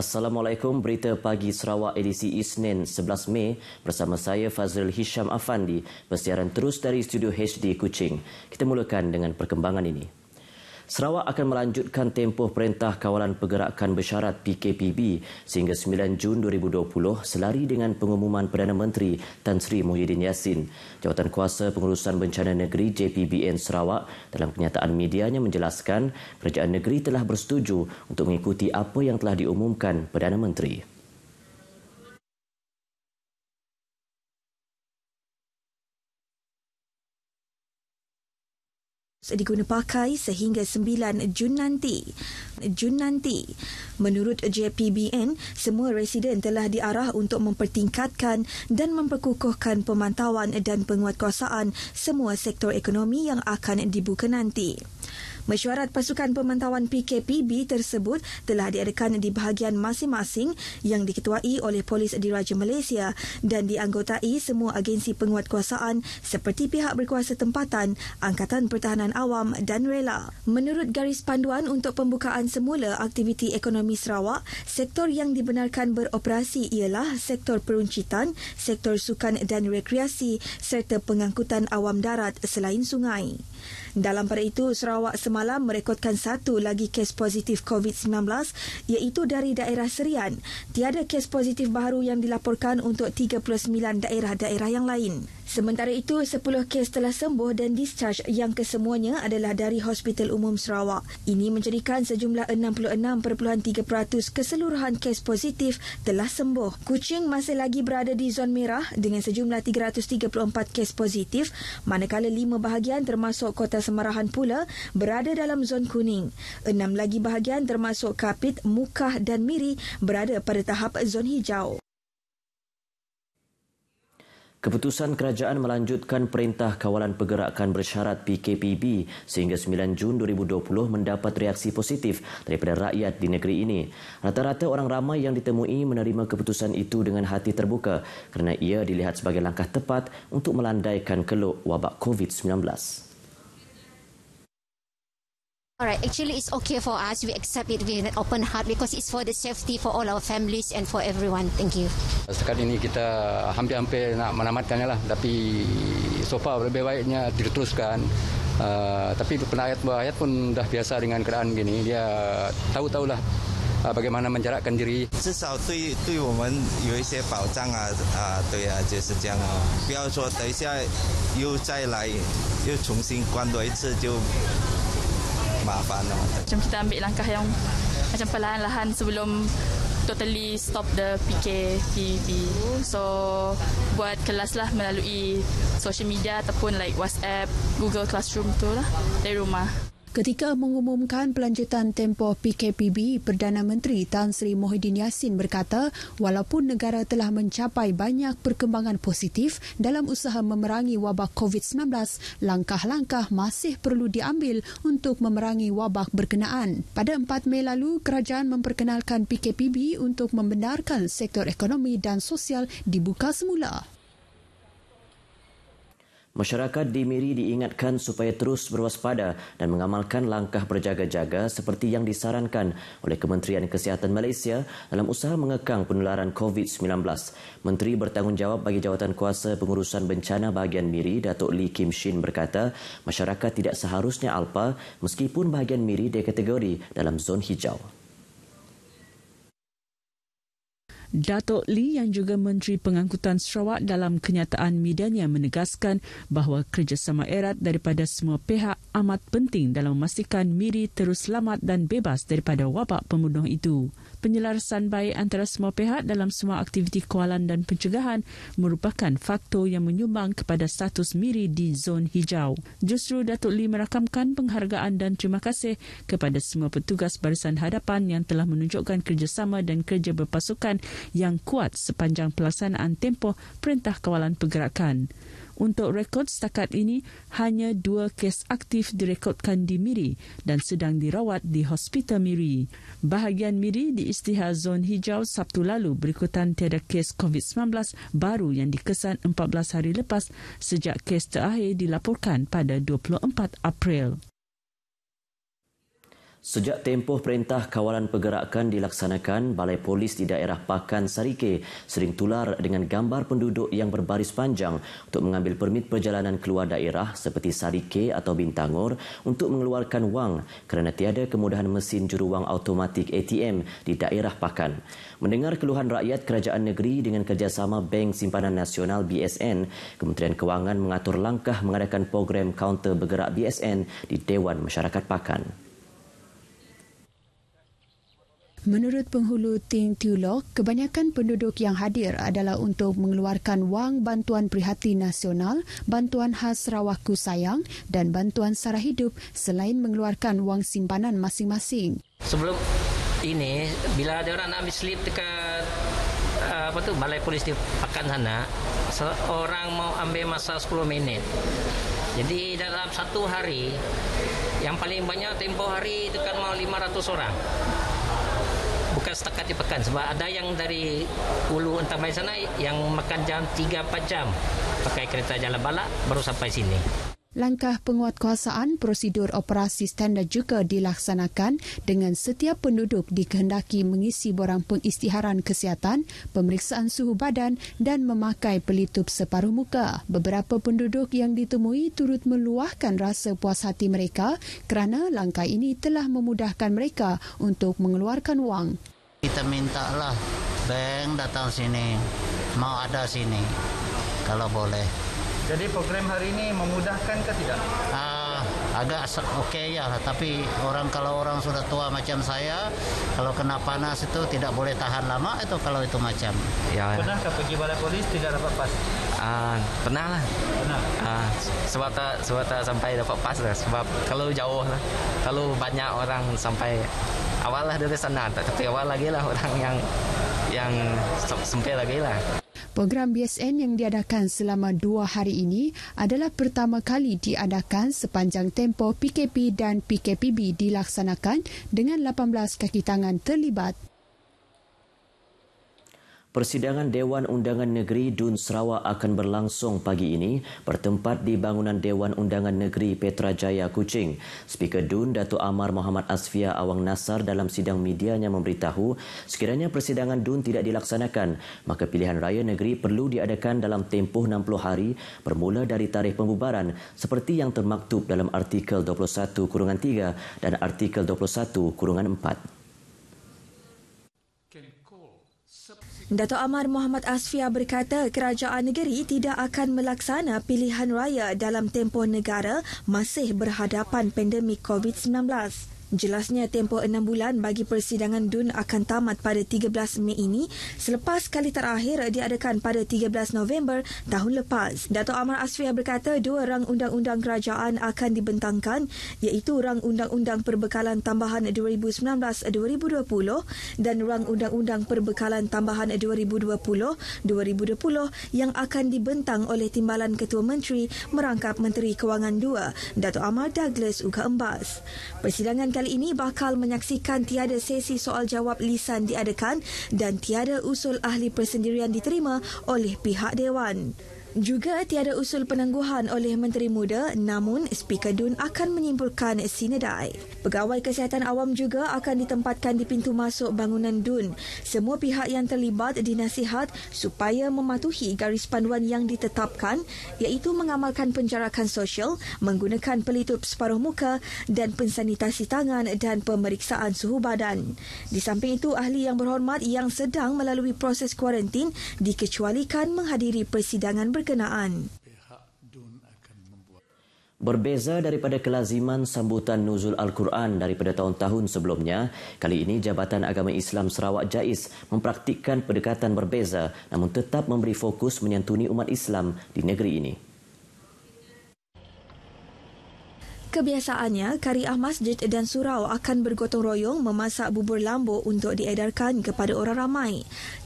Assalamualaikum, berita pagi Sarawak edisi Isnin 11 Mei bersama saya Fazrul Hisham Afandi, persiaran terus dari Studio HD Kuching. Kita mulakan dengan perkembangan ini. Sarawak akan melanjutkan tempoh Perintah Kawalan Pergerakan Bersyarat PKPB sehingga 9 Jun 2020 selari dengan pengumuman Perdana Menteri Tan Sri Muhyiddin Yassin. Jawatan Kuasa Pengurusan Bencana Negeri JPBN Sarawak dalam kenyataan medianya menjelaskan kerajaan negeri telah bersetuju untuk mengikuti apa yang telah diumumkan Perdana Menteri. diguna pakai sehingga 9 Jun nanti. Jun nanti. Menurut JPBN, semua residen telah diarah untuk mempertingkatkan dan memperkukuhkan pemantauan dan penguatkuasaan semua sektor ekonomi yang akan dibuka nanti. Mesyuarat pasukan pemantauan PKPB tersebut telah diadakan di bahagian masing-masing yang diketuai oleh Polis Diraja Malaysia dan dianggotai semua agensi penguatkuasaan seperti pihak berkuasa tempatan, Angkatan Pertahanan Awam dan Rela. Menurut garis panduan untuk pembukaan semula aktiviti ekonomi Sarawak, sektor yang dibenarkan beroperasi ialah sektor peruncitan, sektor sukan dan rekreasi serta pengangkutan awam darat selain sungai. Dalam pada itu, Sarawak semalam merekodkan satu lagi kes positif COVID-19 iaitu dari daerah Serian. Tiada kes positif baru yang dilaporkan untuk 39 daerah-daerah yang lain. Sementara itu, 10 kes telah sembuh dan discharge yang kesemuanya adalah dari Hospital Umum Sarawak. Ini menjadikan sejumlah 66.3% keseluruhan kes positif telah sembuh. Kuching masih lagi berada di zon merah dengan sejumlah 334 kes positif, manakala 5 bahagian termasuk Kota Semarahan pula berada dalam zon kuning. 6 lagi bahagian termasuk Kapit, Mukah dan Miri berada pada tahap zon hijau. Keputusan kerajaan melanjutkan perintah kawalan pergerakan bersyarat PKPB sehingga 9 Jun 2020 mendapat reaksi positif daripada rakyat di negeri ini. Rata-rata orang ramai yang ditemui menerima keputusan itu dengan hati terbuka kerana ia dilihat sebagai langkah tepat untuk melandaikan keluk wabak COVID-19. Alright, actually it's okay for us. We accept it with an open heart because it's for the safety for all our families and for everyone. Thank you. Sekarang ini kita hampir-hampir nak menamatkannya lah. Tapi so far lebih baiknya diteruskan. Uh, tapi penayat ayat pun dah biasa dengan keadaan gini. Dia tahu-tahulah bagaimana menjarakkan diri. Sesau maafkan no. Macam kita ambil langkah yang macam perlahan-lahan sebelum totally stop the PKPB. So buat kelas lah melalui social media ataupun like WhatsApp, Google Classroom tu lah dari rumah. Ketika mengumumkan pelanjutan tempoh PKPB, Perdana Menteri Tan Sri Mohidin Yassin berkata, walaupun negara telah mencapai banyak perkembangan positif dalam usaha memerangi wabak COVID-19, langkah-langkah masih perlu diambil untuk memerangi wabak berkenaan. Pada 4 Mei lalu, kerajaan memperkenalkan PKPB untuk membenarkan sektor ekonomi dan sosial dibuka semula. Masyarakat di Miri diingatkan supaya terus berwaspada dan mengamalkan langkah berjaga-jaga seperti yang disarankan oleh Kementerian Kesihatan Malaysia dalam usaha mengekang penularan COVID-19. Menteri bertanggungjawab bagi jawatan kuasa pengurusan bencana bahagian Miri, Datuk Lee Kim Shin berkata, masyarakat tidak seharusnya alpa meskipun bahagian Miri dikategori dalam zon hijau. Datuk Lee yang juga Menteri Pengangkutan Sarawak dalam kenyataan medianya menegaskan bahawa kerjasama erat daripada semua pihak amat penting dalam memastikan Miri terus selamat dan bebas daripada wabak pembunuh itu. Penyelarasan baik antara semua pihak dalam semua aktiviti kualan dan pencegahan merupakan faktor yang menyumbang kepada status Miri di zon hijau. Justru Datuk Lee merakamkan penghargaan dan terima kasih kepada semua petugas barisan hadapan yang telah menunjukkan kerjasama dan kerja berpasukan yang kuat sepanjang pelaksanaan tempoh Perintah Kawalan Pergerakan. Untuk rekod setakat ini, hanya dua kes aktif direkodkan di Miri dan sedang dirawat di Hospital Miri. Bahagian Miri di diisytihar zon hijau Sabtu lalu berikutan tiada kes COVID-19 baru yang dikesan 14 hari lepas sejak kes terakhir dilaporkan pada 24 April. Sejak tempoh perintah kawalan pergerakan dilaksanakan, balai polis di daerah Pakan Sarike sering tular dengan gambar penduduk yang berbaris panjang untuk mengambil permit perjalanan keluar daerah seperti Sarike atau Bintangor untuk mengeluarkan wang kerana tiada kemudahan mesin wang automatik ATM di daerah Pakan. Mendengar keluhan rakyat kerajaan negeri dengan kerjasama Bank Simpanan Nasional BSN, Kementerian Kewangan mengatur langkah mengadakan program kaunter bergerak BSN di Dewan Masyarakat Pakan. Menurut penghulu Ting Tiu Lok, kebanyakan penduduk yang hadir adalah untuk mengeluarkan wang bantuan prihatin nasional, bantuan khas rawaku sayang dan bantuan sara hidup selain mengeluarkan wang simpanan masing-masing. Sebelum ini, bila ada orang nak slip dekat ah, apa tu balai polis di pakan sana, seorang mau ambil masa 10 minit. Jadi dalam satu hari, yang paling banyak tempo hari itu kan mau 500 orang bukan setakat di pekan sebab ada yang dari Ulu entah mai sana yang makan jam 3 4 jam pakai kereta jalan balak baru sampai sini. Langkah penguatkuasaan prosedur operasi standar juga dilaksanakan dengan setiap penduduk dikehendaki mengisi borang pengisytiharan kesihatan, pemeriksaan suhu badan dan memakai pelitup separuh muka. Beberapa penduduk yang ditemui turut meluahkan rasa puas hati mereka kerana langkah ini telah memudahkan mereka untuk mengeluarkan wang. Kita minta lah bank datang sini, mau ada sini kalau boleh. Jadi program hari ini memudahkan ke tidak? Ah, agak oke okay ya, tapi orang kalau orang sudah tua macam saya, kalau kena panas itu tidak boleh tahan lama atau kalau itu macam. Ya. Pernah ke pergi balai polis tidak dapat pas? Ah, pernah lah. Pernah. Ah, sebab tak, sebab tak sampai dapat pas lah. Sebab kalau jauh lah, kalau banyak orang sampai awal lah dari sana, tapi awal lagi lah orang yang yang sempit lagi lah. Program BSN yang diadakan selama dua hari ini adalah pertama kali diadakan sepanjang tempoh PKP dan PKPB dilaksanakan dengan 18 kaki terlibat. Persidangan Dewan Undangan Negeri Dun Sarawak akan berlangsung pagi ini bertempat di bangunan Dewan Undangan Negeri Petra Jaya Kuching. Speaker Dun Datuk Amar Muhammad Asfia Awang Nasar dalam sidang medianya memberitahu sekiranya persidangan Dun tidak dilaksanakan, maka pilihan raya negeri perlu diadakan dalam tempoh 60 hari bermula dari tarikh pembubaran seperti yang termaktub dalam artikel 21 3 dan artikel 21 4. Dato' Amar Muhammad Asfia berkata kerajaan negeri tidak akan melaksana pilihan raya dalam tempoh negara masih berhadapan pandemik COVID-19. Jelasnya tempoh enam bulan bagi persidangan DUN akan tamat pada 13 Mei ini selepas kali terakhir diadakan pada 13 November tahun lepas. Dato' Amar Asfiah berkata dua rang undang-undang kerajaan akan dibentangkan iaitu rang undang-undang perbekalan tambahan 2019-2020 dan rang undang-undang perbekalan tambahan 2020-2020 yang akan dibentang oleh Timbalan Ketua Menteri merangkap Menteri Kewangan II, Dato' Amar Douglas Uka Embas. Persidangan kali ini bakal menyaksikan tiada sesi soal jawab lisan diadakan dan tiada usul ahli persendirian diterima oleh pihak dewan. Juga tiada usul penangguhan oleh Menteri Muda namun Speaker Dun akan menyimpulkan sinedai. Pegawai kesihatan awam juga akan ditempatkan di pintu masuk bangunan Dun. Semua pihak yang terlibat dinasihat supaya mematuhi garis panduan yang ditetapkan iaitu mengamalkan penjarakan sosial, menggunakan pelitup separuh muka dan pensanitasi tangan dan pemeriksaan suhu badan. Di samping itu, ahli yang berhormat yang sedang melalui proses kuarantin dikecualikan menghadiri persidangan ber- berkenaan. Berbeza daripada kelaziman sambutan nuzul Al-Quran daripada tahun-tahun sebelumnya, kali ini Jabatan Agama Islam Sarawak Jais mempraktikkan pendekatan berbeza namun tetap memberi fokus menyentuni umat Islam di negeri ini. Kebiasaannya, Kariah Masjid dan Surau akan bergotong royong memasak bubur lambu untuk diedarkan kepada orang ramai.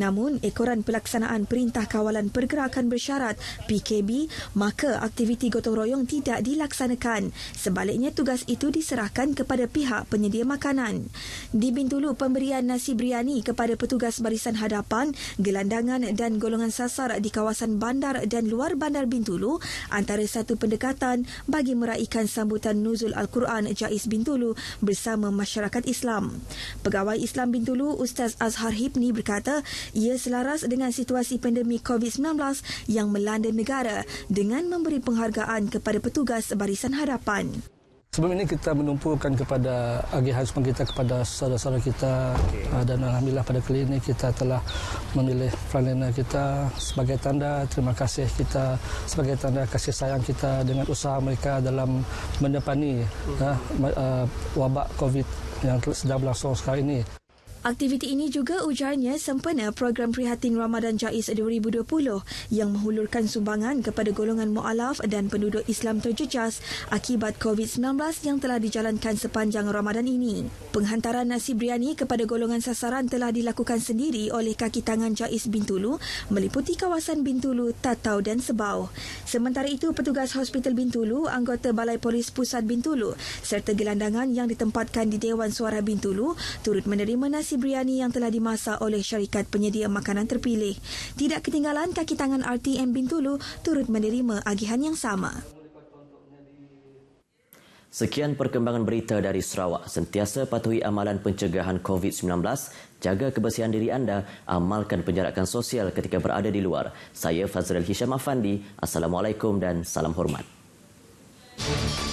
Namun, ekoran pelaksanaan Perintah Kawalan Pergerakan Bersyarat PKB, maka aktiviti gotong royong tidak dilaksanakan. Sebaliknya, tugas itu diserahkan kepada pihak penyedia makanan. Di Bintulu, pemberian nasi biryani kepada petugas barisan hadapan, gelandangan dan golongan sasar di kawasan bandar dan luar bandar Bintulu antara satu pendekatan bagi meraihkan sambutan Yayasan Nuzul Al-Quran Jaiz Bintulu bersama masyarakat Islam. Pegawai Islam Bintulu Ustaz Azhar Hibni berkata ia selaras dengan situasi pandemik COVID-19 yang melanda negara dengan memberi penghargaan kepada petugas barisan harapan sebelum ini kita menumpukan kepada agihan semua kita kepada saudara-saudara kita okay. Ah, dan alhamdulillah pada kali ini kita telah memilih frontliner kita sebagai tanda terima kasih kita sebagai tanda kasih sayang kita dengan usaha mereka dalam mendepani hmm uh, wabak COVID yang sedang berlangsung sekarang ini. Aktiviti ini juga ujarnya sempena program Prihatin Ramadan Jais 2020 yang menghulurkan sumbangan kepada golongan mualaf dan penduduk Islam terjejas akibat COVID-19 yang telah dijalankan sepanjang Ramadan ini. Penghantaran nasi biryani kepada golongan sasaran telah dilakukan sendiri oleh kaki tangan Jais Bintulu meliputi kawasan Bintulu, Tatau dan Sebau. Sementara itu, petugas Hospital Bintulu, anggota Balai Polis Pusat Bintulu serta gelandangan yang ditempatkan di Dewan Suara Bintulu turut menerima nasi nasi biryani yang telah dimasak oleh syarikat penyedia makanan terpilih. Tidak ketinggalan kaki tangan RTM Bintulu turut menerima agihan yang sama. Sekian perkembangan berita dari Sarawak. Sentiasa patuhi amalan pencegahan COVID-19. Jaga kebersihan diri anda. Amalkan penjarakan sosial ketika berada di luar. Saya Fazrul Hisham Afandi. Assalamualaikum dan salam hormat. We'll